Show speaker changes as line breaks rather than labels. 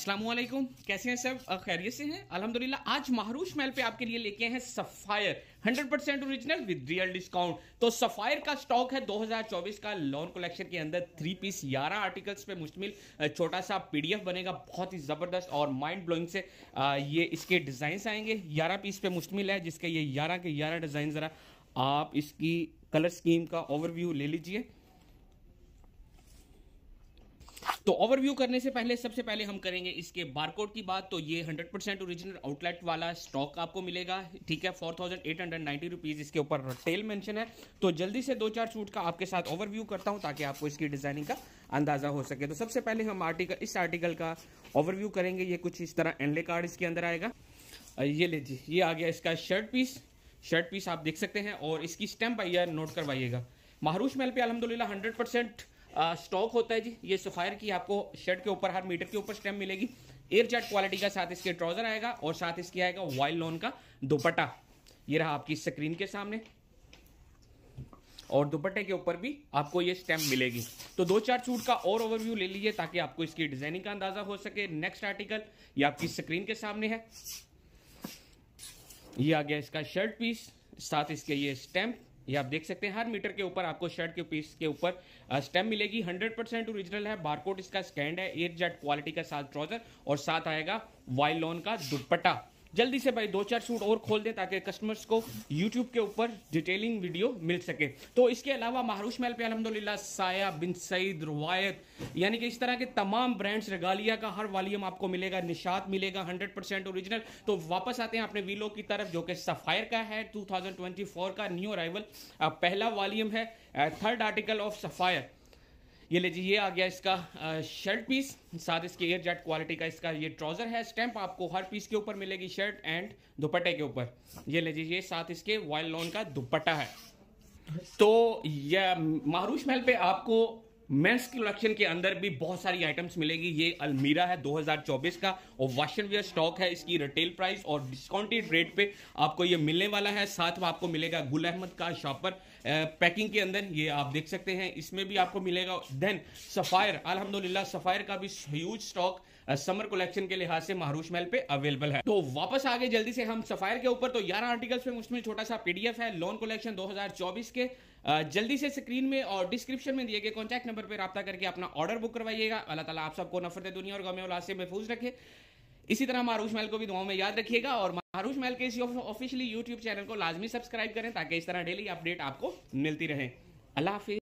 असलम कैसे हैं सब खैरियत से हैं अल्हम्दुलिल्लाह आज महरूश महल पे आपके लिए लेके हैं Sapphire 100% percent original with real discount तो सफ़ायर का स्टॉक है 2024 का लॉन कलेक्शन के अंदर थ्री पीस ग्यारह आर्टिकल्स पे मुश्तमिल छोटा सा पीडीएफ बनेगा बहुत ही ज़बरदस्त और माइंड ब्लोइंग से ये इसके डिज़ाइंस आएंगे ग्यारह पीस पे मुश्तमिल है जिसके ये ग्यारह के ग्यारह डिज़ाइन ज़रा आप इसकी कलर स्कीम का ओवरव्यू ले लीजिए तो ओवरव्यू करने से पहले सबसे पहले हम करेंगे इसके बारकोड की बात तो ये 100% परसेंट ओरिजिनल आउटलेट वाला स्टॉक आपको मिलेगा ठीक है four thousand eight hundred ninety rupees इसके ऊपर टेल मेंशन है तो जल्दी से दो चार सूट का आपके साथ ओवरव्यू करता हूं ताकि आपको इसकी डिज़ाइनिंग का अंदाज़ा हो सके तो सबसे पहले हम आर्टिकल इस आर्टिकल का ओवरव्यू करेंगे ये कुछ इस तरह एनले कार्ड इसके अंदर आएगा ये लीजिए ये आ गया इसका शर्ट पीस शर्ट पीस आप देख सकते हैं और इसकी स्टैम्प आइए नोट करवाइएगा माहरूस महल पे अलहमदुल्ला हंड्रेड परसेंट स्टॉक होता है जी ये सफायर की आपको शर्ट के ऊपर हर मीटर के ऊपर स्टैम्प मिलेगी एयर जेट क्वालिटी का साथ इसके ट्राउजर आएगा और साथ इसके आएगा वाइल लोन का दुपट्टा ये रहा आपकी स्क्रीन के सामने और दुपट्टे के ऊपर भी आपको ये स्टैम्प मिलेगी तो दो चार सूट का और ओवरव्यू ले लीजिए ताकि आपको इसकी डिजाइनिंग का अंदाजा हो सके नेक्स्ट आर्टिकल ये आपकी स्क्रीन के सामने है ये आ गया इसका शर्ट पीस साथ इसके ये स्टैम्प ये आप देख सकते हैं हर मीटर के ऊपर आपको शर्ट के पीस के ऊपर स्टेम मिलेगी 100 परसेंट ओरिजिनल है बारकोट इसका स्कैंड है एयर जेट क्वालिटी का साथ ट्राउजर और साथ आएगा वाइलॉन का दुपट्टा जल्दी से भाई दो चार सूट और खोल दें ताकि कस्टमर्स को यूट्यूब के ऊपर डिटेलिंग वीडियो मिल सके तो इसके अलावा महारूश महल पे अलहमदिल्ला साया बिन सईद रवायत यानी कि इस तरह के तमाम ब्रांड्स रेगालिया का हर वालीम आपको मिलेगा निशात मिलेगा हंड्रेड परसेंट ओरिजिनल तो वापस आते हैं अपने वीलो की तरफ जो कि सफ़ायर का है टू का न्यू अराइवल पहला वालीम है थर्ड आर्टिकल ऑफ सफ़ायर ये लीजिए ये आ गया इसका शर्ट पीस साथ इसके एयर जेट क्वालिटी का इसका ये ट्राउज़र है स्टैंप आपको हर पीस के ऊपर मिलेगी शर्ट एंड दुपट्टे के ऊपर ये लीजिए ये साथ इसके वाइल लॉन का दुपट्टा है तो यह महरूश महल पे आपको मेंस कलेक्शन के अंदर भी बहुत सारी आइटम्स मिलेगी ये अलमीरा है 2024 का और वाशन वेयर स्टॉक है इसकी रिटेल प्राइस और डिस्काउंटेड रेट पे आपको ये मिलने वाला है साथ में आपको मिलेगा गुल अहमद का शॉपर पैकिंग के अंदर ये आप देख सकते हैं इसमें भी आपको मिलेगा देन सफ़ायर अलहमदिल्ला सफ़ायर का भी ह्यूज स्टॉक समर कलेक्शन के लिहाज से महारूश महल पे अवेलेबल है तो वापस आगे जल्दी से हम सफायर के ऊपर तो यार आर्टिकल्स पे मुश्किल छोटा सा पीडीएफ है लोन कलेक्शन 2024 के जल्दी से स्क्रीन में और डिस्क्रिप्शन में दिए गए कॉन्टैक्ट नंबर पर रब्ता करके अपना ऑर्डर बुक करवाइएगा अल्लाह तला आप सबको नफरत दुनिया और गमे औलाद से महफूज रखे इसी तरह मारूश महल को भी दुआओं में याद रखिएगा और मारूश महल के इसी ऑफिशियली यूट्यूब चैनल को लाजमी सब्सक्राइब करें ताकि इस तरह डेली अपडेट आपको मिलती रहे अल्लाह हाफिज